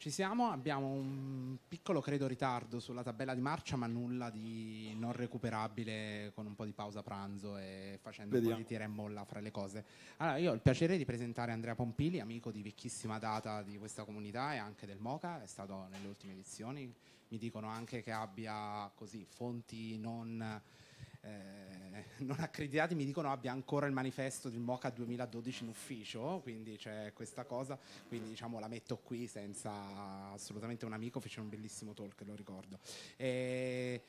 Ci siamo, abbiamo un piccolo credo ritardo sulla tabella di marcia, ma nulla di non recuperabile con un po' di pausa pranzo e facendo Vediamo. un po' di tira e molla fra le cose. Allora, io ho il piacere di presentare Andrea Pompili, amico di vecchissima data di questa comunità e anche del Moca, è stato nelle ultime edizioni. Mi dicono anche che abbia così fonti non eh, non accreditati mi dicono abbia ancora il manifesto del MOCA 2012 in ufficio, quindi c'è questa cosa, quindi diciamo la metto qui senza assolutamente un amico, fece un bellissimo talk, lo ricordo. E,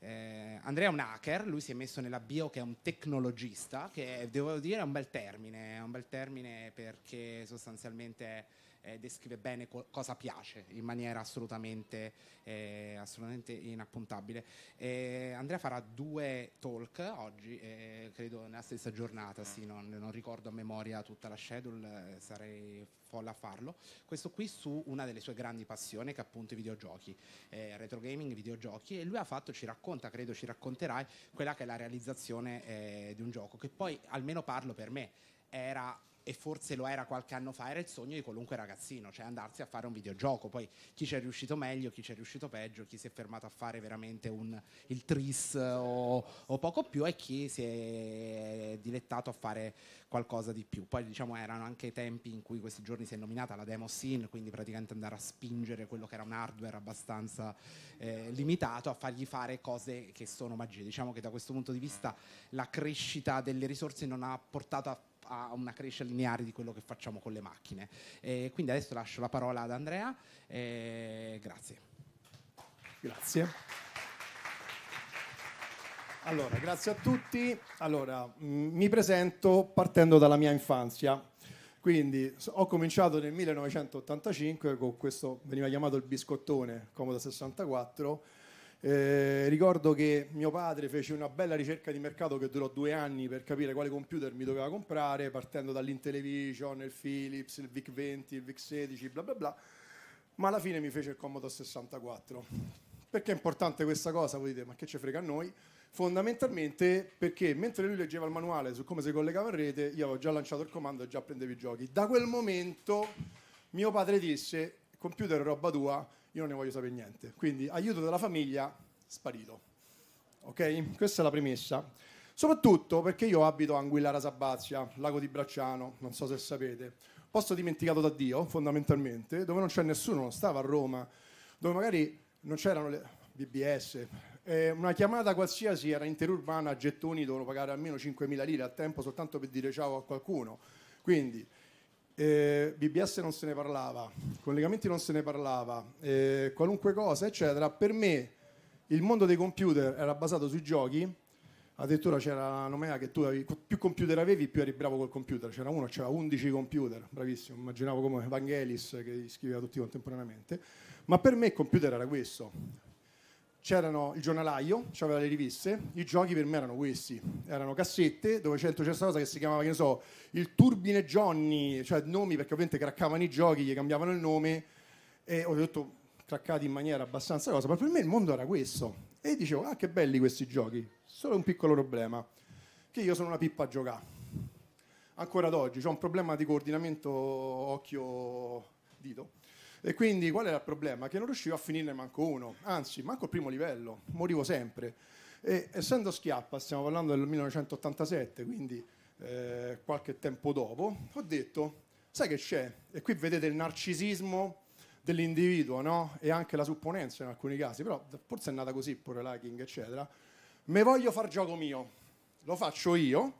eh, Andrea è un hacker, lui si è messo nella bio che è un tecnologista, che devo dire è un bel termine, è un bel termine perché sostanzialmente È, eh, descrive bene co- cosa piace in maniera assolutamente, eh, assolutamente inappuntabile. Eh, Andrea farà due talk oggi, eh, credo nella stessa giornata, sì, non, non, ricordo a memoria tutta la schedule, eh, sarei folle a farlo. Questo qui su una delle sue grandi passioni che è appunto i videogiochi, eh, retro gaming, videogiochi e lui ha fatto, ci racconta, credo ci racconterai, quella che è la realizzazione di un gioco che poi almeno parlo per me era e forse lo era qualche anno fa, era il sogno di qualunque ragazzino, cioè andarsi a fare un videogioco. Poi chi ci è riuscito meglio, chi ci è riuscito peggio, chi si è fermato a fare veramente un, il tris o, o, poco più e chi si è dilettato a fare qualcosa di più. Poi diciamo erano anche i tempi in cui questi giorni si è nominata la demo scene, quindi praticamente andare a spingere quello che era un hardware abbastanza eh, limitato a fargli fare cose che sono magie. Diciamo che da questo punto di vista la crescita delle risorse non ha portato a a una crescita lineare di quello che facciamo con le macchine. E quindi adesso lascio la parola ad Andrea, grazie. Grazie. Allora, grazie a tutti. Allora, mi presento partendo dalla mia infanzia. Quindi ho cominciato nel 1985 con questo, veniva chiamato il biscottone, Comoda 64, eh, ricordo che mio padre fece una bella ricerca di mercato che durò due anni per capire quale computer mi doveva comprare, partendo dall'Intellivision, il Philips, il VIC 20, il VIC 16, bla bla bla. Ma alla fine mi fece il Commodore 64. Perché è importante questa cosa? Voi dite, ma che ci frega a noi? Fondamentalmente perché mentre lui leggeva il manuale su come si collegava in rete, io avevo già lanciato il comando e già prendevo i giochi. Da quel momento mio padre disse, computer è roba tua, io non ne voglio sapere niente. Quindi aiuto della famiglia, sparito. Ok? Questa è la premessa. Soprattutto perché io abito a Anguillara Sabazia, lago di Bracciano, non so se sapete, posto dimenticato da Dio fondamentalmente, dove non c'è nessuno, non stava a Roma, dove magari non c'erano le BBS, eh, una chiamata qualsiasi era interurbana, gettoni dovevano pagare almeno 5.000 lire al tempo soltanto per dire ciao a qualcuno. Quindi eh, BBS non se ne parlava, collegamenti non se ne parlava, eh, qualunque cosa, eccetera. Per me il mondo dei computer era basato sui giochi, addirittura c'era la nomea che tu avevi, più computer avevi più eri bravo col computer, c'era uno, c'era 11 computer, bravissimo, immaginavo come Vangelis che scriveva tutti contemporaneamente, ma per me il computer era questo, c'erano il giornalaio, c'aveva le riviste, i giochi per me erano questi, erano cassette dove c'era questa cosa che si chiamava, che ne so, il Turbine Johnny, cioè nomi perché ovviamente craccavano i giochi, gli cambiavano il nome e ho detto craccati in maniera abbastanza cosa, ma per me il mondo era questo e dicevo ah che belli questi giochi, solo un piccolo problema, che io sono una pippa a giocare. Ancora ad oggi ho un problema di coordinamento occhio-dito e quindi qual era il problema? Che non riuscivo a finirne manco uno, anzi, manco il primo livello, morivo sempre. E essendo schiappa, stiamo parlando del 1987, quindi eh, qualche tempo dopo, ho detto, sai che c'è? E qui vedete il narcisismo dell'individuo, no? E anche la supponenza in alcuni casi, però forse è nata così, pure liking, eccetera. Me voglio far gioco mio, lo faccio io,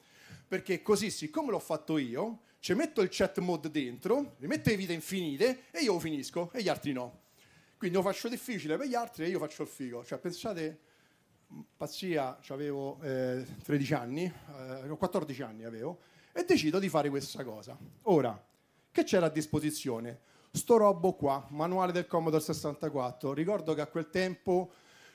perché così, siccome l'ho fatto io, ci cioè, metto il chat mod dentro, mi metto le vite infinite e io lo finisco e gli altri no. Quindi lo faccio difficile per gli altri e io faccio il figo. Cioè, pensate, pazzia, avevo eh, 13 anni, eh, 14 anni avevo, e decido di fare questa cosa. Ora, che c'era a disposizione? Sto robo qua, manuale del Commodore 64. Ricordo che a quel tempo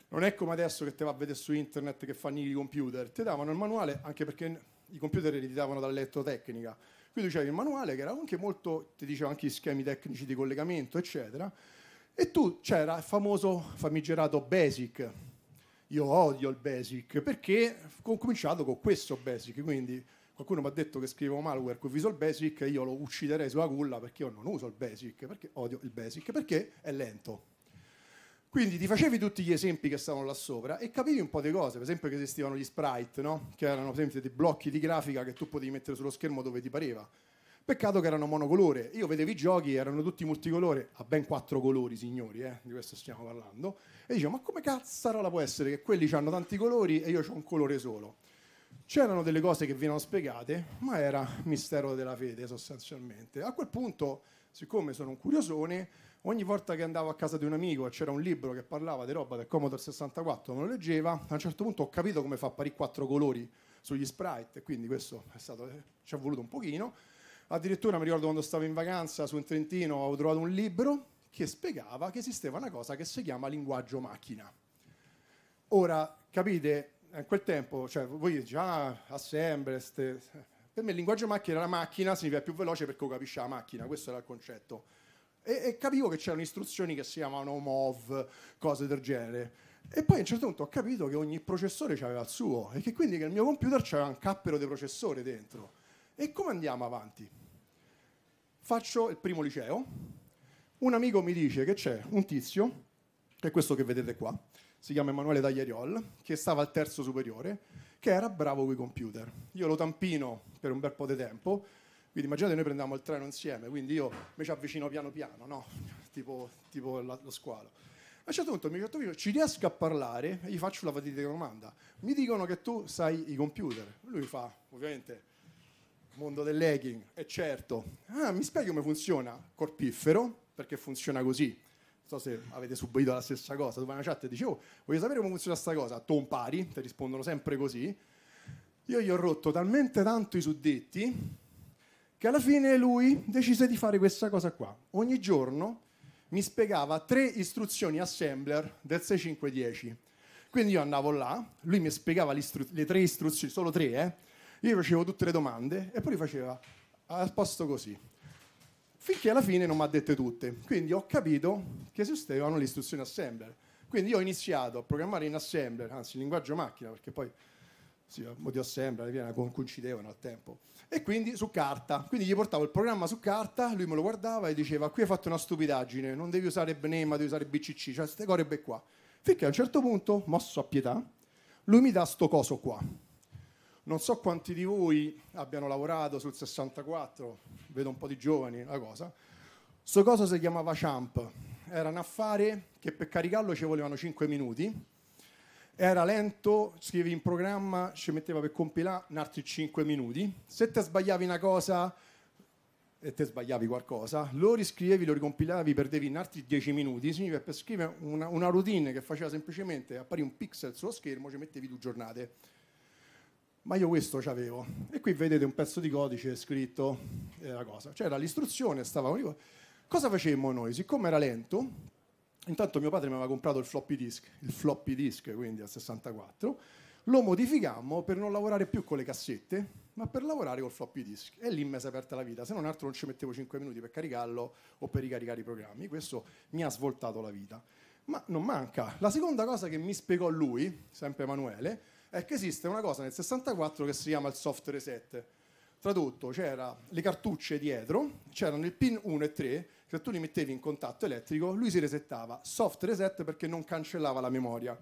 non è come adesso che te va a vedere su internet che fanno i computer, ti davano il manuale anche perché i computer li davano dall'elettrotecnica Qui tu c'era il manuale che era anche molto, ti diceva anche gli schemi tecnici di collegamento, eccetera. E tu c'era il famoso famigerato Basic. Io odio il Basic perché ho cominciato con questo Basic, quindi qualcuno mi ha detto che scrivo malware con Visual Basic io lo ucciderei sulla culla perché io non uso il Basic, perché odio il Basic, perché è lento. Quindi ti facevi tutti gli esempi che stavano là sopra e capivi un po' di cose, per esempio che esistevano gli sprite, no? che erano per esempio dei blocchi di grafica che tu potevi mettere sullo schermo dove ti pareva. Peccato che erano monocolore, io vedevo i giochi, erano tutti multicolore, a ben quattro colori signori, eh? di questo stiamo parlando, e dicevo ma come cazzarola può essere che quelli hanno tanti colori e io ho un colore solo? C'erano delle cose che venivano spiegate, ma era mistero della fede sostanzialmente. A quel punto, siccome sono un curiosone, Ogni volta che andavo a casa di un amico e c'era un libro che parlava di roba del Commodore 64, me lo leggeva, a un certo punto ho capito come fa a apparire quattro colori sugli sprite, e quindi questo stato, eh, ci ha voluto un pochino. Addirittura mi ricordo quando stavo in vacanza su un Trentino, ho trovato un libro che spiegava che esisteva una cosa che si chiama linguaggio macchina. Ora, capite, in quel tempo, cioè, voi già ah, assembler, per me il linguaggio macchina era la macchina, significa più veloce perché lo capisce la macchina, questo era il concetto e, e capivo che c'erano istruzioni che si chiamavano MOV, cose del genere. E poi a un certo punto ho capito che ogni processore aveva il suo e che quindi che il mio computer c'era un cappero di processore dentro. E come andiamo avanti? Faccio il primo liceo, un amico mi dice che c'è un tizio, che è questo che vedete qua, si chiama Emanuele Tagliariol, che stava al terzo superiore, che era bravo con i computer. Io lo tampino per un bel po' di tempo, quindi immaginate noi prendiamo il treno insieme, quindi io mi ci avvicino piano piano, no? tipo, tipo la, lo squalo. A un certo punto mi dice, ci riesco a parlare? E gli faccio la fatica domanda. Mi dicono che tu sai i computer. Lui fa, ovviamente, mondo del legging, è certo. Ah, mi spieghi come funziona? Corpiffero, perché funziona così. Non so se avete subito la stessa cosa. Tu vai una chat e dici, oh, voglio sapere come funziona questa cosa. Tu impari, ti rispondono sempre così. Io gli ho rotto talmente tanto i suddetti che alla fine lui decise di fare questa cosa qua. Ogni giorno mi spiegava tre istruzioni assembler del 6510. Quindi io andavo là, lui mi spiegava le tre istruzioni, solo tre, eh? Io facevo tutte le domande e poi faceva al posto così. Finché alla fine non mi ha dette tutte. Quindi ho capito che esistevano le istruzioni assembler. Quindi io ho iniziato a programmare in assembler, anzi in linguaggio macchina, perché poi sì, a eh, sembra, viene con al tempo. E quindi su carta. Quindi gli portavo il programma su carta, lui me lo guardava e diceva: Qui hai fatto una stupidaggine, non devi usare Bnema, devi usare BCC, cioè queste cose qua. Finché a un certo punto, mosso a pietà, lui mi dà sto coso qua. Non so quanti di voi abbiano lavorato sul 64, vedo un po' di giovani la cosa. Sto coso si chiamava Champ, era un affare che per caricarlo ci volevano 5 minuti era lento, scrivi in programma, ci metteva per compilare un altri 5 minuti. Se te sbagliavi una cosa e te sbagliavi qualcosa, lo riscrivevi, lo ricompilavi, perdevi un altri 10 minuti. Significa che per scrivere una, una routine che faceva semplicemente apparire un pixel sullo schermo ci mettevi due giornate. Ma io questo c'avevo. E qui vedete un pezzo di codice scritto eh, la cosa. C'era l'istruzione, stavamo lì. Cosa facemmo noi? Siccome era lento, Intanto mio padre mi aveva comprato il floppy disk, il floppy disk quindi al 64, lo modificammo per non lavorare più con le cassette, ma per lavorare col floppy disk. E lì mi si è aperta la vita, se non altro non ci mettevo 5 minuti per caricarlo o per ricaricare i programmi, questo mi ha svoltato la vita. Ma non manca. La seconda cosa che mi spiegò lui, sempre Emanuele, è che esiste una cosa nel 64 che si chiama il soft reset. Tradotto, c'erano le cartucce dietro, c'erano il pin 1 e 3, cioè tu li mettevi in contatto elettrico, lui si resettava, soft reset perché non cancellava la memoria,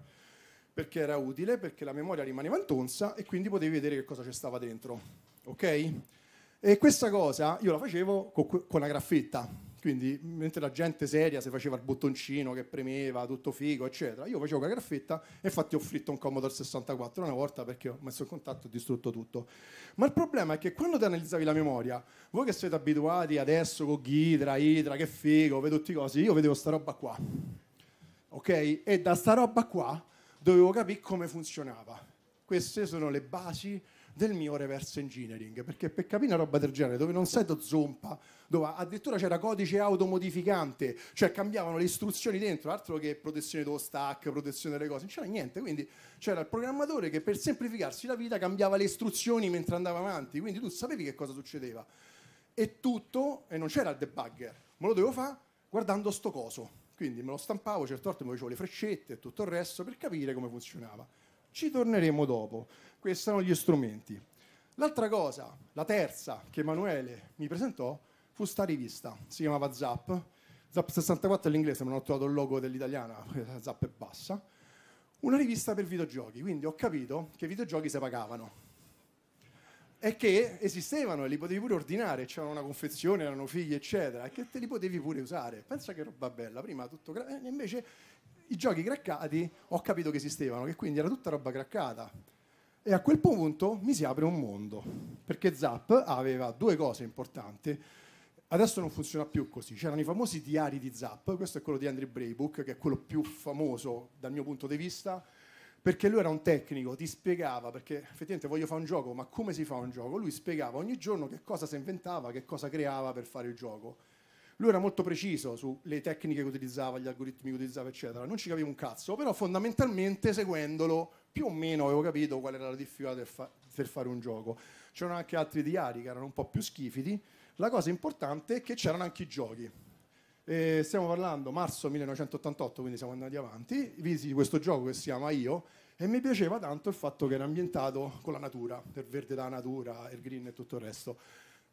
perché era utile, perché la memoria rimaneva intonsa e quindi potevi vedere che cosa ci stava dentro. Ok? E questa cosa io la facevo con, con la graffetta quindi, mentre la gente seria si faceva il bottoncino che premeva, tutto figo, eccetera, io facevo la graffetta e infatti ho fritto un Commodore 64 una volta perché ho messo in contatto e distrutto tutto. Ma il problema è che quando ti analizzavi la memoria, voi che siete abituati adesso con Ghidra, Idra, che figo, vedo tutti cosi, io vedevo sta roba qua. Ok? E da sta roba qua dovevo capire come funzionava. Queste sono le basi del mio reverse engineering, perché per capire una roba del genere, dove non sento zompa, dove addirittura c'era codice automodificante, cioè cambiavano le istruzioni dentro, altro che protezione dello stack, protezione delle cose, non c'era niente, quindi c'era il programmatore che per semplificarsi la vita cambiava le istruzioni mentre andava avanti, quindi tu sapevi che cosa succedeva. E tutto, e non c'era il debugger, me lo dovevo fare guardando sto coso. Quindi me lo stampavo, certe volte mi facevo le freccette e tutto il resto per capire come funzionava. Ci torneremo dopo. Questi sono gli strumenti. L'altra cosa, la terza che Emanuele mi presentò, fu sta rivista, si chiamava Zap. Zap 64 è l'inglese, ma non ho trovato il logo dell'italiana, eh, Zap è bassa. Una rivista per videogiochi, quindi ho capito che i videogiochi si pagavano è che esistevano e li potevi pure ordinare, c'era una confezione, erano figli, eccetera, e che te li potevi pure usare. Pensa che roba bella, prima tutto... Gra- e eh, invece i giochi craccati ho capito che esistevano, che quindi era tutta roba craccata. E a quel punto mi si apre un mondo, perché Zap aveva due cose importanti. Adesso non funziona più così. C'erano i famosi diari di Zap, questo è quello di Andrew Braybook, che è quello più famoso dal mio punto di vista, perché lui era un tecnico, ti spiegava, perché effettivamente voglio fare un gioco, ma come si fa un gioco? Lui spiegava ogni giorno che cosa si inventava, che cosa creava per fare il gioco. Lui era molto preciso sulle tecniche che utilizzava, gli algoritmi che utilizzava, eccetera. Non ci capivo un cazzo, però fondamentalmente seguendolo più o meno avevo capito qual era la difficoltà del, fa- del fare un gioco. C'erano anche altri diari che erano un po' più schifidi. La cosa importante è che c'erano anche i giochi eh, stiamo parlando marzo 1988, quindi siamo andati avanti. Visi questo gioco che si chiama Io e mi piaceva tanto il fatto che era ambientato con la natura, il verde della natura, il green e tutto il resto.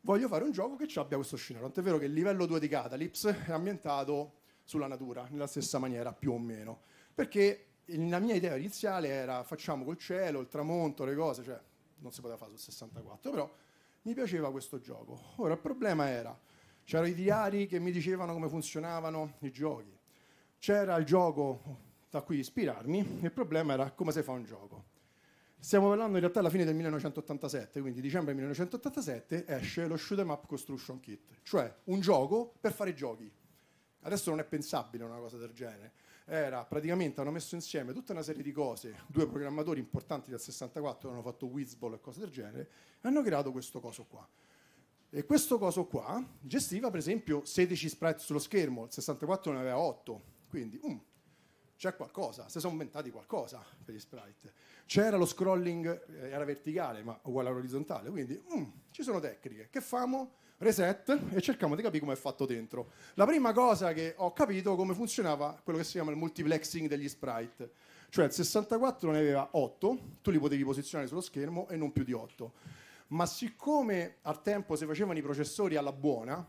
Voglio fare un gioco che ci abbia questo scenario. Tant'è vero che il livello 2 di Catalypse è ambientato sulla natura, nella stessa maniera più o meno. Perché la mia idea iniziale era facciamo col cielo, il tramonto, le cose, cioè non si poteva fare sul 64, però mi piaceva questo gioco. Ora il problema era C'erano i diari che mi dicevano come funzionavano i giochi. C'era il gioco da cui ispirarmi, il problema era come si fa un gioco. Stiamo parlando in realtà alla fine del 1987, quindi dicembre 1987 esce lo Shoot'em Up Construction Kit, cioè un gioco per fare giochi. Adesso non è pensabile una cosa del genere. Era praticamente hanno messo insieme tutta una serie di cose, due programmatori importanti del 64 hanno fatto Whizball e cose del genere, e hanno creato questo coso qua. E questo coso qua gestiva per esempio 16 sprite sullo schermo, il 64 ne aveva 8, quindi um, c'è qualcosa, si sono inventati qualcosa per gli sprite. C'era lo scrolling, eh, era verticale ma uguale all'orizzontale, quindi um, ci sono tecniche. Che famo? Reset e cerchiamo di capire come è fatto dentro. La prima cosa che ho capito è come funzionava quello che si chiama il multiplexing degli sprite, cioè il 64 ne aveva 8, tu li potevi posizionare sullo schermo e non più di 8 ma siccome al tempo si facevano i processori alla buona,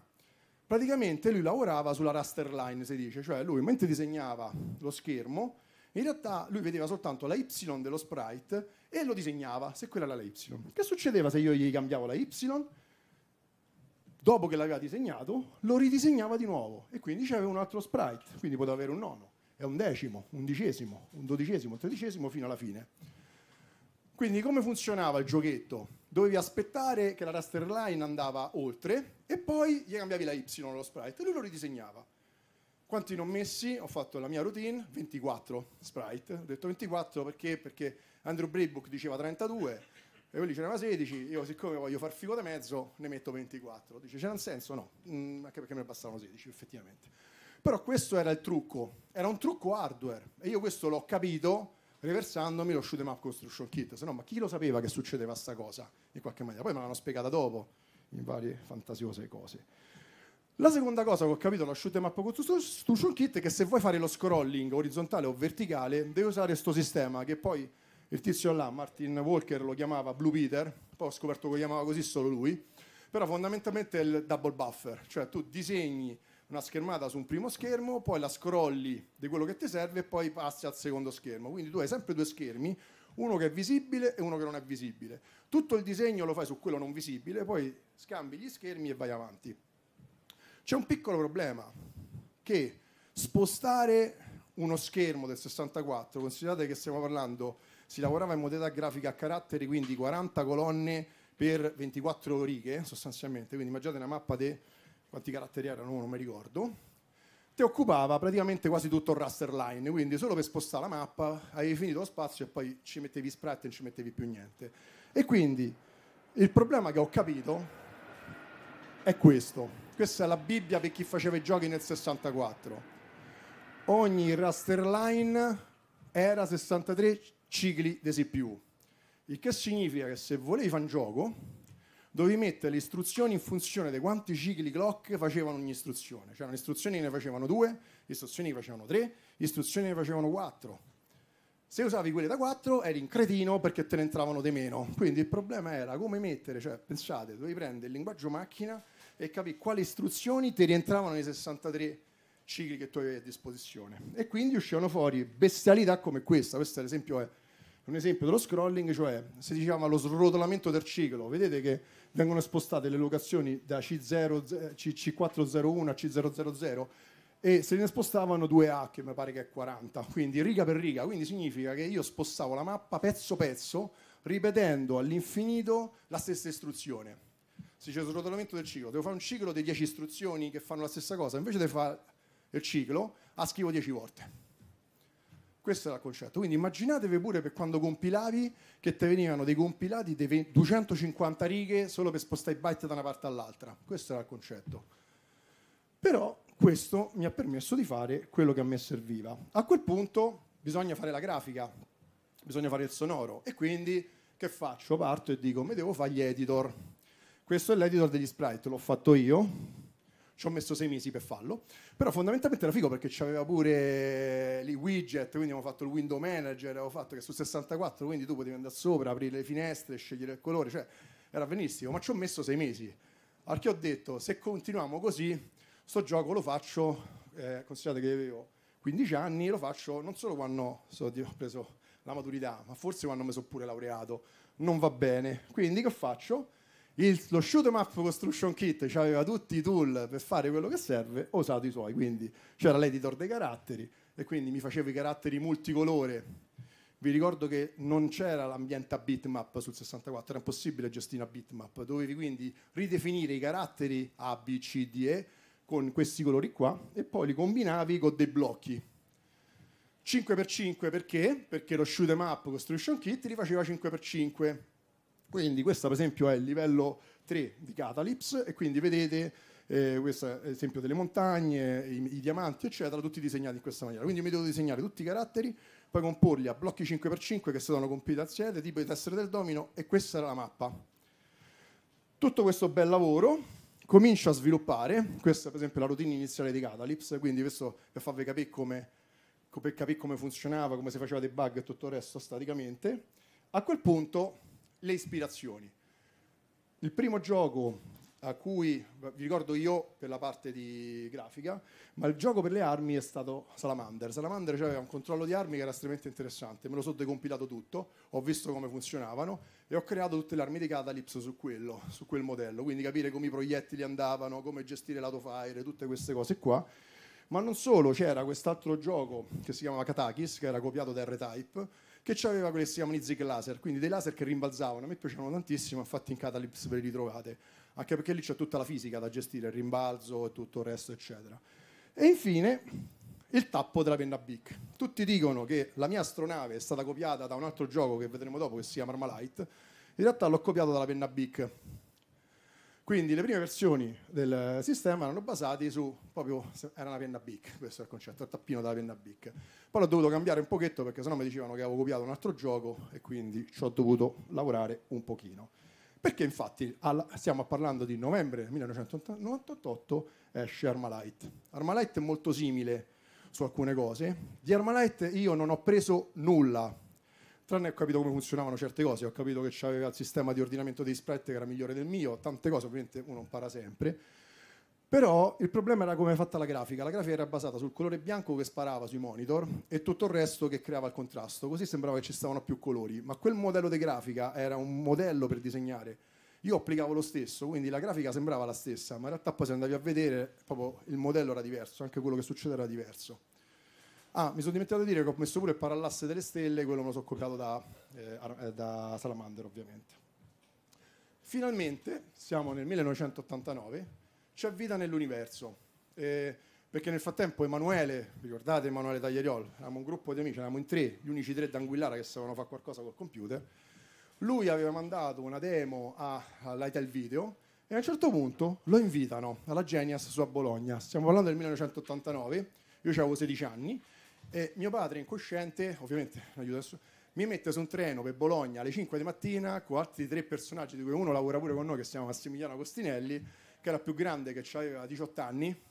praticamente lui lavorava sulla raster line, si dice, cioè lui mentre disegnava lo schermo, in realtà lui vedeva soltanto la Y dello sprite e lo disegnava, se quella era la Y. Che succedeva se io gli cambiavo la Y? Dopo che l'aveva disegnato, lo ridisegnava di nuovo e quindi c'aveva un altro sprite, quindi poteva avere un nono, e un decimo, un undicesimo, un dodicesimo, un tredicesimo fino alla fine. Quindi come funzionava il giochetto? Dovevi aspettare che la raster line andava oltre e poi gli cambiavi la Y lo sprite e lui lo ridisegnava. Quanti non messi? Ho fatto la mia routine, 24 sprite. Ho detto 24 perché? Perché Andrew Braybook diceva 32 e lui diceva 16, io siccome voglio far figo da mezzo ne metto 24. Dice c'era un senso? No, mm, anche perché me ne bastavano 16 effettivamente. Però questo era il trucco, era un trucco hardware e io questo l'ho capito riversandomi lo shoot em up construction kit, se no ma chi lo sapeva che succedeva questa cosa in qualche maniera, poi me l'hanno spiegata dopo in varie fantasiose cose. La seconda cosa che ho capito lo shoot em up construction kit è che se vuoi fare lo scrolling orizzontale o verticale devi usare questo sistema che poi il tizio là, Martin Walker, lo chiamava Blue Peter, poi ho scoperto che lo chiamava così solo lui, però fondamentalmente è il double buffer, cioè tu disegni una schermata su un primo schermo, poi la scrolli di quello che ti serve e poi passi al secondo schermo. Quindi tu hai sempre due schermi, uno che è visibile e uno che non è visibile. Tutto il disegno lo fai su quello non visibile, poi scambi gli schermi e vai avanti. C'è un piccolo problema che spostare uno schermo del 64, considerate che stiamo parlando, si lavorava in modalità grafica a caratteri, quindi 40 colonne per 24 righe sostanzialmente, quindi immaginate una mappa di quanti caratteri erano, non mi ricordo, ti occupava praticamente quasi tutto il raster line, quindi solo per spostare la mappa avevi finito lo spazio e poi ci mettevi sprite e non ci mettevi più niente. E quindi il problema che ho capito è questo. Questa è la Bibbia per chi faceva i giochi nel 64. Ogni raster line era 63 cicli di CPU, il che significa che se volevi fare un gioco dovevi mettere le istruzioni in funzione di quanti cicli clock facevano ogni istruzione. Cioè, le istruzioni ne facevano due, le istruzioni che facevano tre, le istruzioni ne facevano quattro. Se usavi quelle da quattro eri in cretino perché te ne entravano di meno. Quindi il problema era come mettere, cioè pensate, dovevi prendere il linguaggio macchina e capire quali istruzioni ti rientravano nei 63 cicli che tu avevi a disposizione. E quindi uscivano fuori bestialità come questa. Questo ad esempio è un esempio dello scrolling, cioè se diciamo lo srotolamento del ciclo, vedete che vengono spostate le locazioni da C0, C401 a C000 e se ne spostavano 2A che mi pare che è 40, quindi riga per riga, quindi significa che io spostavo la mappa pezzo pezzo ripetendo all'infinito la stessa istruzione. Si dice srotolamento del ciclo, devo fare un ciclo di 10 istruzioni che fanno la stessa cosa, invece di fare il ciclo, a scrivo 10 volte. Questo era il concetto. Quindi immaginatevi pure per quando compilavi che ti venivano dei compilati di 250 righe solo per spostare i byte da una parte all'altra. Questo era il concetto. Però questo mi ha permesso di fare quello che a me serviva. A quel punto bisogna fare la grafica, bisogna fare il sonoro e quindi che faccio? Parto e dico, mi devo fare gli editor. Questo è l'editor degli sprite, l'ho fatto io, ci ho messo sei mesi per farlo, però fondamentalmente era figo perché c'aveva pure i eh, widget, quindi avevo fatto il window manager, avevo fatto che su 64, quindi tu potevi andare sopra, aprire le finestre, scegliere il colore, cioè era benissimo, ma ci ho messo sei mesi. Al che ho detto, se continuiamo così, sto gioco lo faccio, eh, considerate che avevo 15 anni, lo faccio non solo quando so, ho preso la maturità, ma forse quando mi sono pure laureato, non va bene. Quindi che faccio? il, lo Shoot'em Construction Kit aveva tutti i tool per fare quello che serve, ho usato i suoi, quindi c'era l'editor dei caratteri e quindi mi facevo i caratteri multicolore. Vi ricordo che non c'era l'ambiente a bitmap sul 64, era impossibile gestire una bitmap, dovevi quindi ridefinire i caratteri A, B, C, D, E con questi colori qua e poi li combinavi con dei blocchi. 5x5 perché? Perché lo shoot'em up Construction Kit li faceva 5x5 quindi questo per esempio è il livello 3 di Catalypse e quindi vedete eh, questo è esempio delle montagne, i, i, diamanti eccetera, tutti disegnati in questa maniera. Quindi mi devo disegnare tutti i caratteri, poi comporli a blocchi 5x5 che si danno compiti al siete, tipo di tessere del domino e questa era la mappa. Tutto questo bel lavoro comincia a sviluppare, questa è per esempio la routine iniziale di Catalypse, quindi questo per farvi capire come, per capire come funzionava, come si faceva debug e tutto il resto staticamente, a quel punto le ispirazioni. Il primo gioco a cui vi ricordo io per la parte di grafica, ma il gioco per le armi è stato Salamander. Salamander cioè, aveva un controllo di armi che era estremamente interessante, me lo sono decompilato tutto, ho visto come funzionavano e ho creato tutte le armi di Catalypse su quello, su quel modello, quindi capire come i proiettili andavano, come gestire l'autofire, tutte queste cose qua. Ma non solo, c'era quest'altro gioco che si chiamava Katakis, che era copiato da R-Type, che aveva quelli che si chiamano i zig laser, quindi dei laser che rimbalzavano, a me piacevano tantissimo, infatti in Catalypse ve li trovate, anche perché lì c'è tutta la fisica da gestire, il rimbalzo e tutto il resto, eccetera. E infine il tappo della penna Bic. Tutti dicono che la mia astronave è stata copiata da un altro gioco che vedremo dopo che si chiama Armalite, in realtà l'ho copiato dalla penna Bic, quindi le prime versioni del sistema erano basate su, proprio, era una penna BIC, questo è il concetto, il tappino della penna BIC. Poi l'ho dovuto cambiare un pochetto perché sennò mi dicevano che avevo copiato un altro gioco e quindi ci ho dovuto lavorare un pochino. Perché infatti alla, stiamo parlando di novembre 1998 esce Armalite. Armalite è molto simile su alcune cose. Di Armalite io non ho preso nulla, tranne ho capito come funzionavano certe cose, ho capito che c'aveva il sistema di ordinamento dei sprite che era migliore del mio, tante cose ovviamente uno impara sempre. Però il problema era come è fatta la grafica. La grafica era basata sul colore bianco che sparava sui monitor e tutto il resto che creava il contrasto. Così sembrava che ci stavano più colori. Ma quel modello di grafica era un modello per disegnare. Io applicavo lo stesso, quindi la grafica sembrava la stessa, ma in realtà poi se andavi a vedere proprio il modello era diverso, anche quello che succedeva era diverso. Ah, mi sono dimenticato di dire che ho messo pure il parallasse delle stelle, quello me lo sono copiato da, eh, eh, da Salamander ovviamente. Finalmente, siamo nel 1989, c'è vita nell'universo. Eh, perché nel frattempo Emanuele, ricordate Emanuele Tagliariol, eravamo un gruppo di amici, eravamo in tre, gli unici tre d'Anguillara che sapevano fare qualcosa col computer, lui aveva mandato una demo all'Ital Video e a un certo punto lo invitano alla Genius su a Bologna, stiamo parlando del 1989, io avevo 16 anni, e mio padre, incosciente, ovviamente adesso, mi mette su un treno per Bologna alle 5 di mattina con altri tre personaggi, di cui uno lavora pure con noi, che si chiama Massimiliano Costinelli, che era più grande, che aveva 18 anni,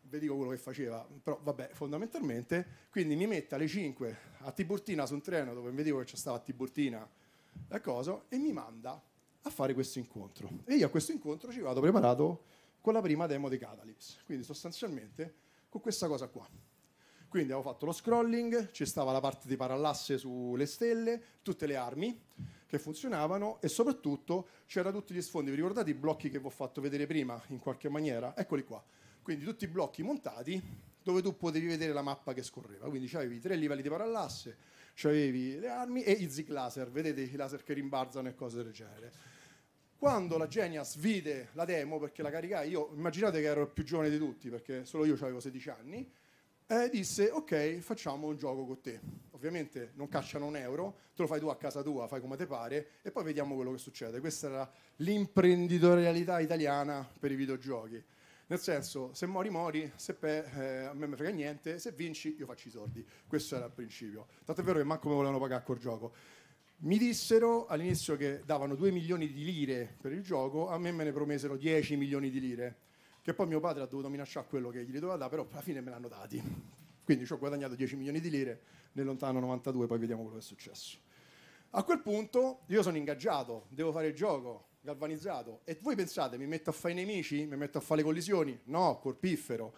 vi dico quello che faceva, però vabbè, fondamentalmente, quindi mi mette alle 5 a Tiburtina su un treno dove dico che c'è stava a Tiburtina la cosa, e mi manda a fare questo incontro. E io a questo incontro ci vado preparato con la prima demo di Catalyst, quindi sostanzialmente con questa cosa qua. Quindi avevo fatto lo scrolling, ci stava la parte di parallasse sulle stelle, tutte le armi che funzionavano e soprattutto c'era tutti gli sfondi. Vi ricordate i blocchi che vi ho fatto vedere prima in qualche maniera? Eccoli qua. Quindi tutti i blocchi montati dove tu potevi vedere la mappa che scorreva. Quindi avevi tre livelli di parallasse, avevi le armi e i zig laser, vedete i laser che rimbalzano e cose del genere quando la Genius vide la demo perché la caricai, io immaginate che ero il più giovane di tutti perché solo io avevo 16 anni, eh, disse ok facciamo un gioco con te ovviamente non cacciano un euro te lo fai tu a casa tua fai come ti pare e poi vediamo quello che succede questa era l'imprenditorialità italiana per i videogiochi nel senso se mori mori se pe, eh, a me mi frega niente se vinci io faccio i soldi questo era il principio tanto è vero che manco mi volevano pagare col gioco mi dissero all'inizio che davano 2 milioni di lire per il gioco, a me me ne promesero 10 milioni di lire che poi mio padre ha dovuto minacciare quello che gli doveva dare, però alla fine me l'hanno dati. Quindi ci ho guadagnato 10 milioni di lire nel lontano 92, poi vediamo quello che è successo. A quel punto io sono ingaggiato, devo fare il gioco, galvanizzato, e voi pensate mi metto a fare i nemici, mi metto a fare le collisioni? No, corpiffero.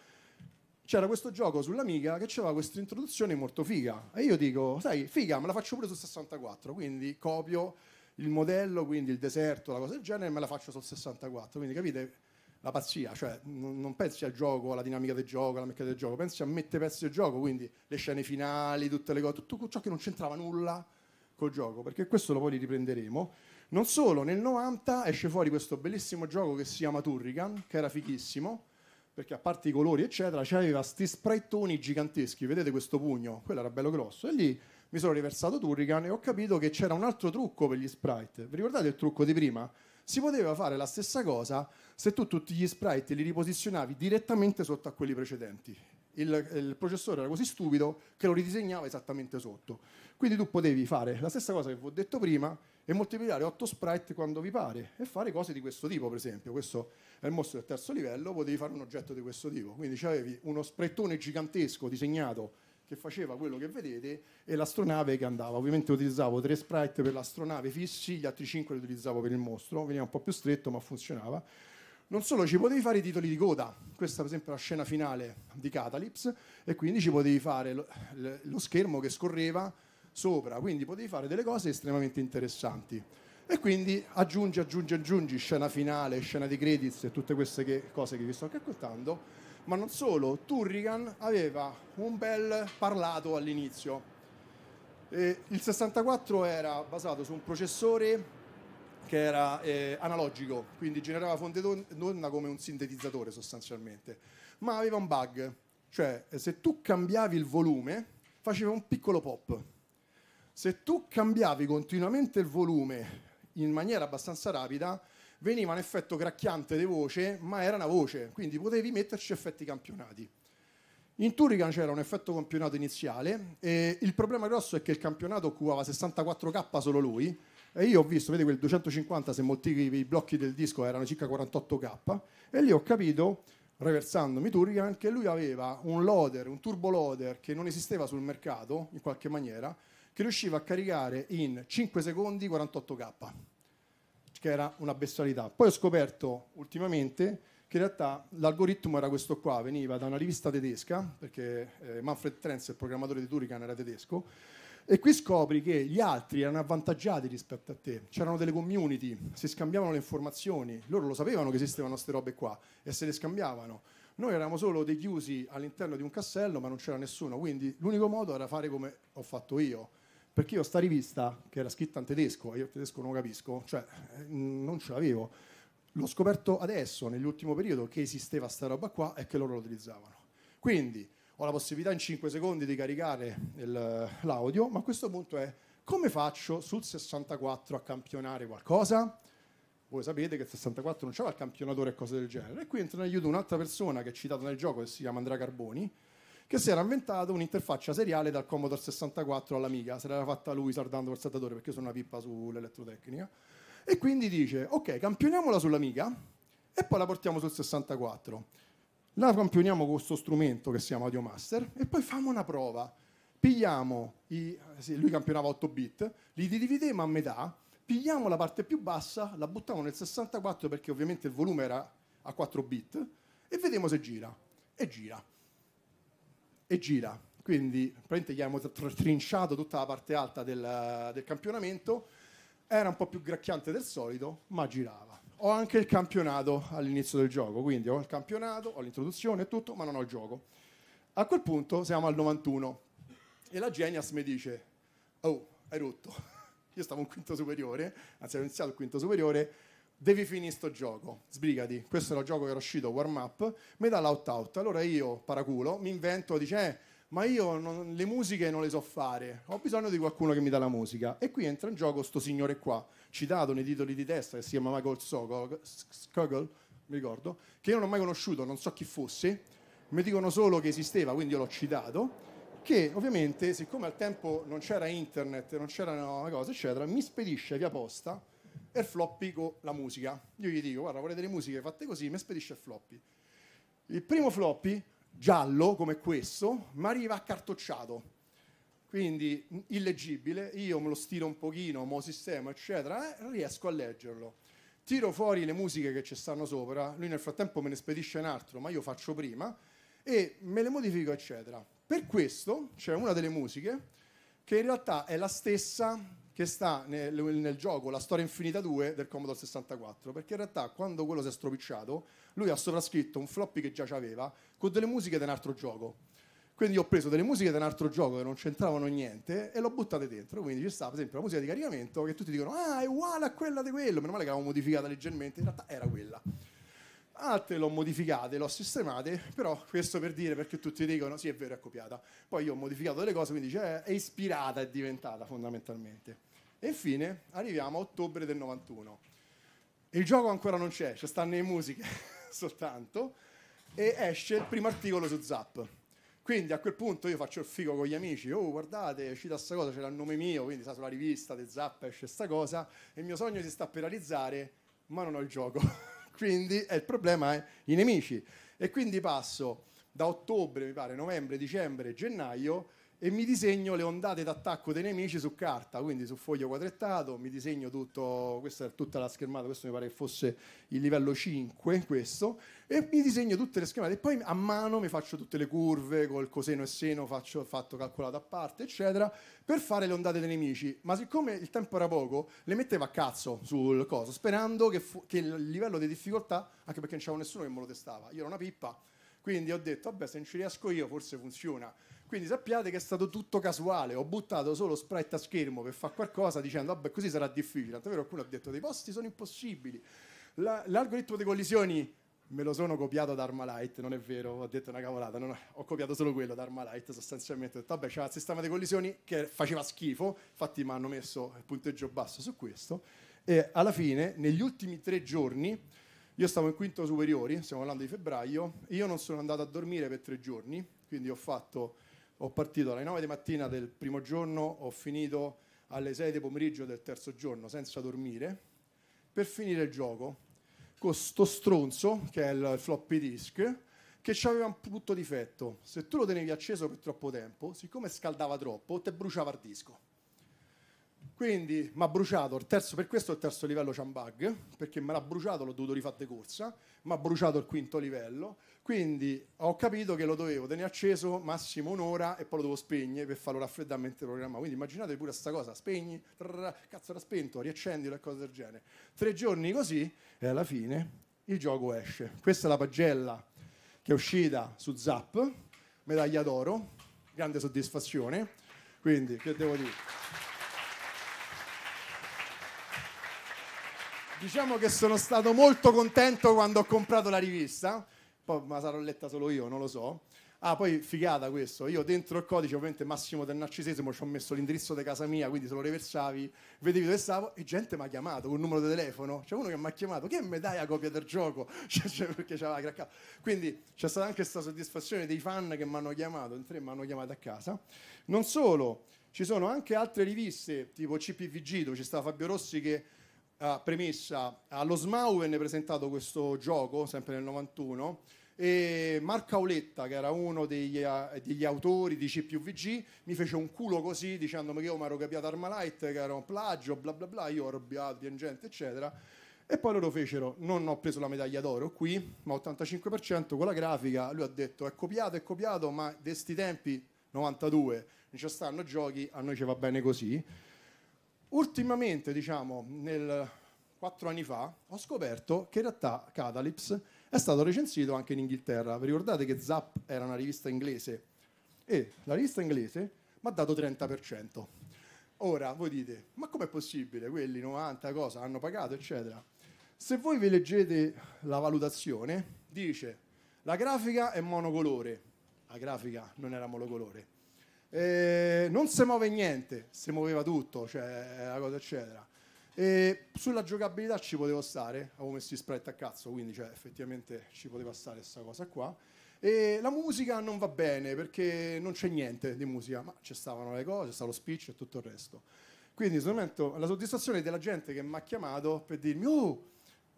C'era questo gioco sull'amica che aveva questa introduzione molto figa e io dico, sai, figa, me la faccio pure sul 64, quindi copio il modello, quindi il deserto, la cosa del genere, e me la faccio sul 64, quindi capite? la pazzia, cioè non pensi al gioco, alla dinamica del gioco, alla meccanica del gioco, pensi a mettere pezzi del gioco, quindi le scene finali, tutte le cose, tutto ciò che non c'entrava nulla col gioco, perché questo lo poi riprenderemo. Non solo, nel 90 esce fuori questo bellissimo gioco che si chiama Turrican, che era fichissimo, perché a parte i colori eccetera, c'aveva sti sprettoni giganteschi, vedete questo pugno, quello era bello grosso, e lì mi sono riversato Turrican e ho capito che c'era un altro trucco per gli sprite. Vi ricordate il trucco di prima? Si poteva fare la stessa cosa se tu tutti gli sprite li riposizionavi direttamente sotto a quelli precedenti. Il, il, processore era così stupido che lo ridisegnava esattamente sotto. Quindi tu potevi fare la stessa cosa che vi ho detto prima e moltiplicare 8 sprite quando vi pare e fare cose di questo tipo, per esempio. Questo è il mostro del terzo livello, potevi fare un oggetto di questo tipo. Quindi avevi uno sprettone gigantesco disegnato che faceva quello che vedete e l'astronave che andava. Ovviamente utilizzavo tre sprite per l'astronave fissi, gli altri cinque li utilizzavo per il mostro, veniva un po' più stretto ma funzionava. Non solo, ci potevi fare i titoli di coda, questa per esempio è la scena finale di Catalypse, e quindi ci potevi fare lo, schermo che scorreva sopra, quindi potevi fare delle cose estremamente interessanti. E quindi aggiungi, aggiungi, aggiungi, scena finale, scena di credits e tutte queste che, cose che vi sto raccontando ma non solo, Turrigan aveva un bel parlato all'inizio. Eh, il 64 era basato su un processore che era eh, analogico, quindi generava fonte d'onda come un sintetizzatore sostanzialmente, ma aveva un bug, cioè eh, se tu cambiavi il volume faceva un piccolo pop. Se tu cambiavi continuamente il volume in maniera abbastanza rapida, veniva un effetto cracchiante di voce, ma era una voce, quindi potevi metterci effetti campionati. In Turrican c'era un effetto campionato iniziale, e il problema grosso è che il campionato occupava 64k solo lui, e io ho visto, vedi quel 250, se moltiplichi i blocchi del disco erano circa 48k, e lì ho capito reversandomi Turrican, che lui aveva un loader, un turbo loader che non esisteva sul mercato in qualche maniera, che riusciva a caricare in 5 secondi 48k che era una bestialità. Poi ho scoperto ultimamente che in realtà l'algoritmo era questo qua, veniva da una rivista tedesca, perché eh, Manfred Trenz, il programmatore di Turrican, era tedesco, e qui scopri che gli altri erano avvantaggiati rispetto a te, c'erano delle community, si scambiavano le informazioni, loro lo sapevano che esistevano queste robe qua e se le scambiavano. Noi eravamo solo dei chiusi all'interno di un cassello ma non c'era nessuno, quindi l'unico modo era fare come ho fatto io perché io sta rivista, che era scritta in tedesco, e io il tedesco non capisco, cioè eh, non ce l'avevo. L'ho scoperto adesso, nell'ultimo periodo, che esisteva sta roba qua e che loro lo utilizzavano. Quindi ho la possibilità in 5 secondi di caricare il, l'audio, ma a questo punto è come faccio sul 64 a campionare qualcosa? Voi sapete che il 64 non c'era il campionatore e cose del genere. E qui entra in aiuto un'altra persona che è citata nel gioco, che si chiama Andrea Carboni, che si era inventato un'interfaccia seriale dal Commodore 64 all'Amiga, se l'era fatta lui sardando col saltatore perché sono una pippa sull'elettrotecnica. E quindi dice, ok, campioniamola sull'Amiga e poi la portiamo sul 64. La campioniamo con questo strumento che si chiama Audio Master e poi famo una prova. Pigliamo, i, sì, lui campionava 8 bit, li dividiamo a metà, pigliamo la parte più bassa, la buttiamo nel 64 perché ovviamente il volume era a 4 bit e vediamo se gira. E gira e gira. Quindi praticamente gli abbiamo trinciato tutta la parte alta del, del campionamento, era un po' più gracchiante del solito, ma girava. Ho anche il campionato all'inizio del gioco, quindi ho il campionato, ho l'introduzione e tutto, ma non ho il gioco. A quel punto siamo al 91 e la Genius mi dice, oh, hai rotto. Io stavo in quinto superiore, anzi ho iniziato il quinto superiore, devi finire sto gioco, sbrigati, questo era il gioco che era uscito, warm up, mi dà l'out out, allora io, paraculo, mi invento, dice, eh, ma io non, le musiche non le so fare, ho bisogno di qualcuno che mi dà la musica, e qui entra in gioco sto signore qua, citato nei titoli di testa, che si chiama Michael Sokol, Skogel, mi ricordo, che io non ho mai conosciuto, non so chi fosse, mi dicono solo che esisteva, quindi io l'ho citato, che ovviamente siccome al tempo non c'era internet, non c'erano cose, eccetera, mi spedisce via posta e il floppy con la musica. Io gli dico, guarda, volete le musiche fatte così, mi spedisce il floppy. Il primo floppy, giallo come questo, mi arriva accartocciato, quindi illeggibile, io me lo stiro un pochino, mo sistema, eccetera, e eh, riesco a leggerlo. Tiro fuori le musiche che ci stanno sopra, lui nel frattempo me ne spedisce un altro, ma io faccio prima, e me le modifico, eccetera. Per questo c'è una delle musiche che in realtà è la stessa che sta nel, nel, gioco La storia infinita 2 del Commodore 64, perché in realtà quando quello si è stropicciato, lui ha sovrascritto un floppy che già c'aveva con delle musiche di un altro gioco. Quindi ho preso delle musiche di un altro gioco che non c'entravano niente e l'ho buttate dentro. Quindi ci sta, per esempio, la musica di caricamento che tutti dicono: Ah, è uguale a quella di quello. Meno male che l'avevo modificata leggermente, in realtà era quella altre ah, l'ho modificate, l'ho sistemate, però questo per dire perché tutti dicono sì è vero è copiata, poi io ho modificato delle cose quindi cioè, è ispirata, è diventata fondamentalmente. E infine arriviamo a ottobre del 91, il gioco ancora non c'è, ci stanno le musiche soltanto e esce il primo articolo su Zap. Quindi a quel punto io faccio il figo con gli amici, oh guardate, è uscita sta cosa, c'era il nome mio, quindi sa, sulla rivista di Zap esce sta cosa e il mio sogno si sta per realizzare, ma non ho il gioco. Quindi eh, il problema è i nemici. E quindi passo da ottobre, mi pare, novembre, dicembre, gennaio e mi disegno le ondate d'attacco dei nemici su carta, quindi su foglio quadrettato, mi disegno tutto, questa è tutta la schermata, questo mi pare che fosse il livello 5, questo, e mi disegno tutte le schermate e poi a mano mi faccio tutte le curve col coseno e seno, faccio fatto calcolato a parte, eccetera, per fare le ondate dei nemici, ma siccome il tempo era poco, le mettevo a cazzo sul coso, sperando che, fu- che il livello di difficoltà, anche perché non c'era nessuno che me lo testava, io ero una pippa, quindi ho detto, vabbè, se non ci riesco io forse funziona. Quindi sappiate che è stato tutto casuale, ho buttato solo sprite a schermo per fare qualcosa dicendo vabbè così sarà difficile, tant'è vero qualcuno ha detto dei posti sono impossibili, La, l'algoritmo di collisioni me lo sono copiato da Armalite, non è vero, ho detto una cavolata, non, ho copiato solo quello da Armalite sostanzialmente, ho detto vabbè c'era il sistema di collisioni che faceva schifo, infatti mi hanno messo il punteggio basso su questo e alla fine negli ultimi tre giorni io stavo in quinto superiori, stiamo parlando di febbraio, io non sono andato a dormire per tre giorni, quindi ho fatto ho partito alle 9 di mattina del primo giorno, ho finito alle 6 di pomeriggio del terzo giorno senza dormire, per finire il gioco con sto stronzo che è il floppy disk che aveva un brutto difetto. Se tu lo tenevi acceso per troppo tempo, siccome scaldava troppo, ti bruciava il disco. Quindi mi ha bruciato il terzo, per questo il terzo livello c'è un bug, perché me l'ha bruciato, l'ho dovuto rifare di corsa, mi ha bruciato il quinto livello, quindi ho capito che lo dovevo tenere acceso massimo un'ora e poi lo devo spegnere per farlo raffreddamente programmato. Quindi immaginate pure questa cosa, spegni, trrr, cazzo era spento, riaccendilo e cose del genere. Tre giorni così e alla fine il gioco esce. Questa è la pagella che è uscita su Zap, medaglia d'oro, grande soddisfazione, quindi che devo dire? Diciamo che sono stato molto contento quando ho comprato la rivista, poi ma sarò letta solo io, non lo so. Ah, poi figata questo, io dentro il codice ovviamente massimo del narcisismo ci ho messo l'indirizzo di casa mia, quindi se lo reversavi, vedevi dove stavo e gente mi ha chiamato con il numero di telefono, c'è uno che mi ha chiamato, che me dai la copia del gioco? Cioè, cioè, perché c'aveva craccato. Quindi c'è stata anche questa soddisfazione dei fan che mi hanno chiamato, in tre mi hanno chiamato a casa. Non solo, ci sono anche altre riviste, tipo CPVG, dove ci sta Fabio Rossi che uh, premessa, allo SMAU venne presentato questo gioco, sempre nel 91, e Marco Auletta, che era uno degli, uh, degli autori di CPUVG, mi fece un culo così dicendomi che io mi ero capito Armalite, che era un plagio, bla bla bla, io arrabbiato, piangente, eccetera. E poi loro fecero, non ho preso la medaglia d'oro qui, ma 85% con la grafica, lui ha detto è copiato, è copiato, ma di sti tempi 92 non ci stanno giochi, a noi ci va bene così. Ultimamente, diciamo, nel 4 anni fa, ho scoperto che in realtà Catalypse è stato recensito anche in Inghilterra. Vi ricordate che Zap era una rivista inglese e la rivista inglese mi ha dato 30%. Ora voi dite, ma com'è possibile? Quelli 90 cosa hanno pagato, eccetera. Se voi vi leggete la valutazione, dice la grafica è monocolore. La grafica non era monocolore. Eh, non si muove niente, si muoveva tutto, cioè eh, la cosa eccetera. E sulla giocabilità ci potevo stare, avevo messo i sprite a cazzo, quindi cioè, effettivamente ci poteva stare questa cosa qua. E la musica non va bene perché non c'è niente di musica, ma ci stavano le cose, c'è lo speech e tutto il resto. Quindi, in momento, la soddisfazione della gente che mi ha chiamato per dirmi: Oh,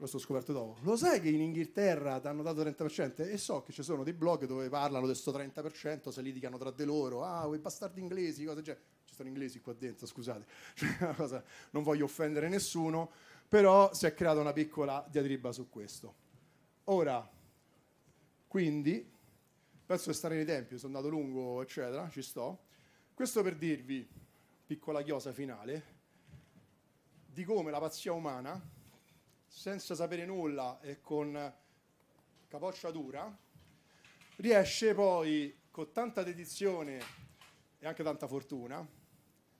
lo sto scoperto dopo. Lo sai che in Inghilterra ti hanno dato 30%? E so che ci sono dei blog dove parlano di questo 30%, se litigano tra di loro, ah, quei bastardi inglesi, cose genere. Ci sono inglesi qua dentro, scusate, cioè, cosa, non voglio offendere nessuno, però si è creata una piccola diatriba su questo. Ora, quindi, penso di stare nei tempi, sono andato lungo, eccetera, ci sto. Questo per dirvi, piccola chiosa finale, di come la pazzia umana senza sapere nulla e con capoccia dura, riesce poi con tanta dedizione e anche tanta fortuna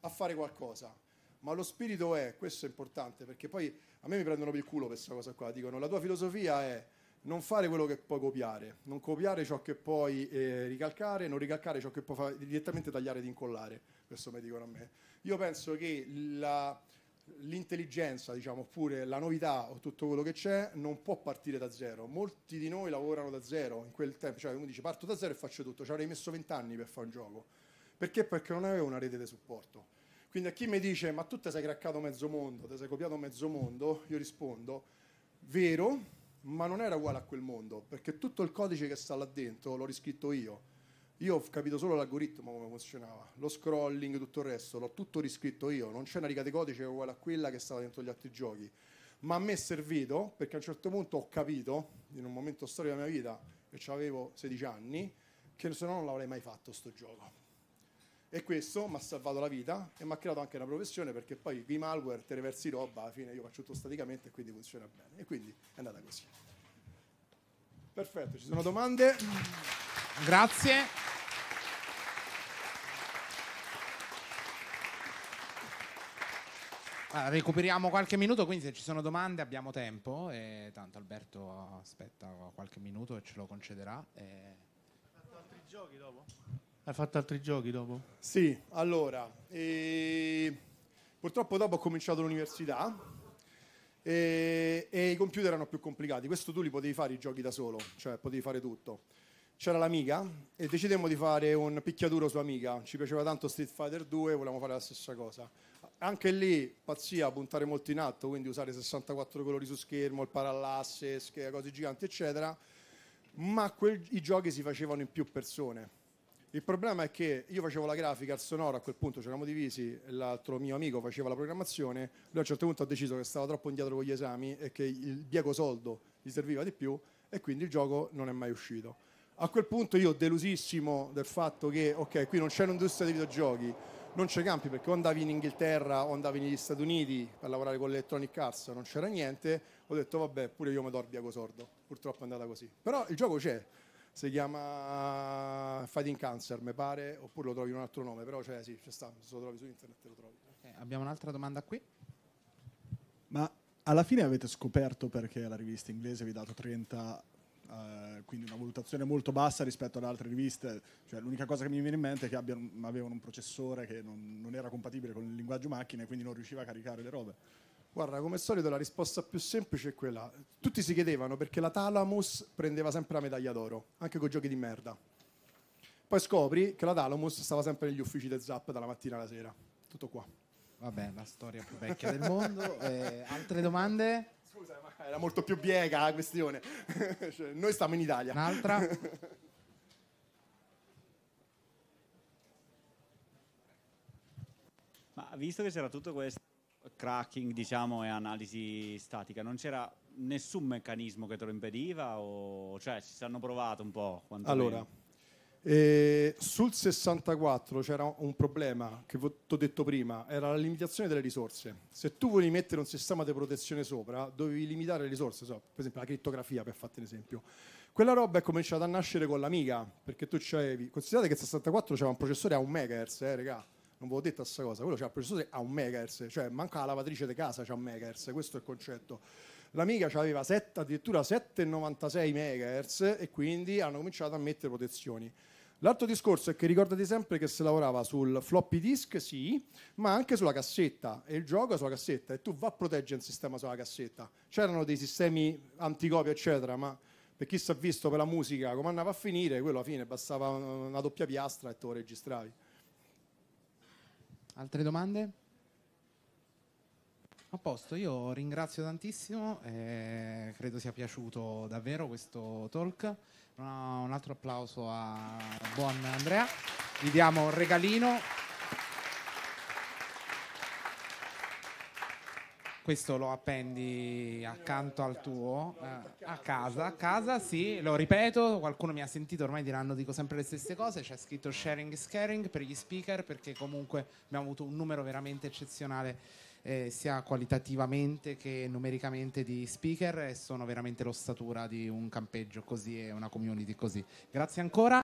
a fare qualcosa. Ma lo spirito è, questo è importante, perché poi a me mi prendono per il culo questa cosa qua, dicono la tua filosofia è non fare quello che puoi copiare, non copiare ciò che puoi eh, ricalcare, non ricalcare ciò che puoi direttamente tagliare ed incollare, questo mi dicono a me. Io penso che la, l'intelligenza, diciamo, oppure la novità o tutto quello che c'è non può partire da zero. Molti di noi lavorano da zero in quel tempo, cioè uno dice parto da zero e faccio tutto, ci avrei messo vent'anni per fare un gioco. Perché? Perché non avevo una rete di supporto. Quindi a chi mi dice ma tu ti sei craccato mezzo mondo, ti sei copiato mezzo mondo, io rispondo vero, ma non era uguale a quel mondo, perché tutto il codice che sta là dentro l'ho riscritto io io ho capito solo l'algoritmo come funzionava, lo scrolling, e tutto il resto, l'ho tutto riscritto io, non c'è una riga di codice uguale a quella che stava dentro gli altri giochi, ma a me è servito perché a un certo punto ho capito, in un momento storico della mia vita, e avevo 16 anni, che se no non l'avrei mai fatto sto gioco. E questo mi ha salvato la vita e mi ha creato anche una professione perché poi i malware te reversi roba, alla fine io faccio tutto staticamente e quindi funziona bene. E quindi è andata così. Perfetto, ci sono domande? Grazie. Allora, recuperiamo qualche minuto, quindi se ci sono domande abbiamo tempo. E tanto Alberto aspetta qualche minuto e ce lo concederà. E... Hai fatto altri giochi dopo? Hai fatto altri giochi dopo? Sì, allora, e... purtroppo dopo ho cominciato l'università e... e i computer erano più complicati. Questo tu li potevi fare i giochi da solo, cioè potevi fare tutto c'era l'Amiga e decidemmo di fare un picchiaduro su Amiga. Ci piaceva tanto Street Fighter 2, volevamo fare la stessa cosa. Anche lì, pazzia, puntare molto in alto, quindi usare 64 colori su schermo, il parallasse, cose giganti, eccetera. Ma quel, i giochi si facevano in più persone. Il problema è che io facevo la grafica, il sonoro, a quel punto ci eravamo divisi, l'altro mio amico faceva la programmazione, lui a un certo punto ha deciso che stava troppo indietro con gli esami e che il bieco soldo gli serviva di più e quindi il gioco non è mai uscito. A quel punto io delusissimo del fatto che, ok, qui non c'è un'industria dei videogiochi, non c'è campi perché o andavi in Inghilterra o andavi negli Stati Uniti per lavorare con l'Electronic Arts, non c'era niente, ho detto vabbè, pure io mi dorbiaco sordo, purtroppo è andata così. Però il gioco c'è, si chiama Fighting Cancer, mi pare, oppure lo trovi in un altro nome, però c'è, sì, c'è sta, se lo trovi su internet lo trovi. Okay, abbiamo un'altra domanda qui. Ma alla fine avete scoperto perché la rivista inglese vi ha dato 30 eh, quindi una valutazione molto bassa rispetto ad altre riviste. Cioè, l'unica cosa che mi viene in mente è che abbiano, avevano un processore che non, non era compatibile con il linguaggio macchina e quindi non riusciva a caricare le robe. Guarda, come al solito la risposta più semplice è quella. Tutti si chiedevano perché la Talamus prendeva sempre la medaglia d'oro, anche con giochi di merda. Poi scopri che la Talamus stava sempre negli uffici del Zap dalla mattina alla sera. Tutto qua. Vabbè, la storia più vecchia del mondo. Eh, altre domande? scusa, ma era molto più biega la questione. cioè, noi stiamo in Italia. Un'altra? ma visto che c'era tutto questo cracking, diciamo, e analisi statica, non c'era nessun meccanismo che te lo impediva? O cioè ci hanno provato un po'? Allora, meno. E sul 64 c'era un problema che ti ho detto prima, era la limitazione delle risorse. Se tu volevi mettere un sistema di protezione sopra, dovevi limitare le risorse, so, per esempio la criptografia, per farti un esempio. Quella roba è cominciata a nascere con l'amica, perché tu c'avevi, considerate che il 64 c'era un processore a un megahertz, eh, regà, non ve l'ho detto questa cosa, quello c'era un processore a un megahertz, cioè manca la lavatrice di casa c'ha un megahertz, questo è il concetto. L'amica aveva 7, addirittura 7,96 MHz e quindi hanno cominciato a mettere protezioni. L'altro discorso è che ricordate sempre che si lavorava sul floppy disk, sì, ma anche sulla cassetta e il gioco è sulla cassetta e tu va a proteggere il sistema sulla cassetta. C'erano dei sistemi anticopia, eccetera, ma per chi si è visto per la musica come andava a finire, quello alla fine bastava una doppia piastra e tu lo registravi. Altre domande? A posto, io ringrazio tantissimo, eh, credo sia piaciuto davvero questo talk. No, un altro applauso a buon Andrea. Gli diamo un regalino. Questo lo appendi accanto al tuo, eh, a casa, a casa sì, lo ripeto, qualcuno mi ha sentito, ormai diranno dico sempre le stesse cose, c'è scritto sharing is per gli speaker perché comunque abbiamo avuto un numero veramente eccezionale eh, sia qualitativamente che numericamente di speaker e sono veramente l'ossatura di un campeggio così e una community così. Grazie ancora.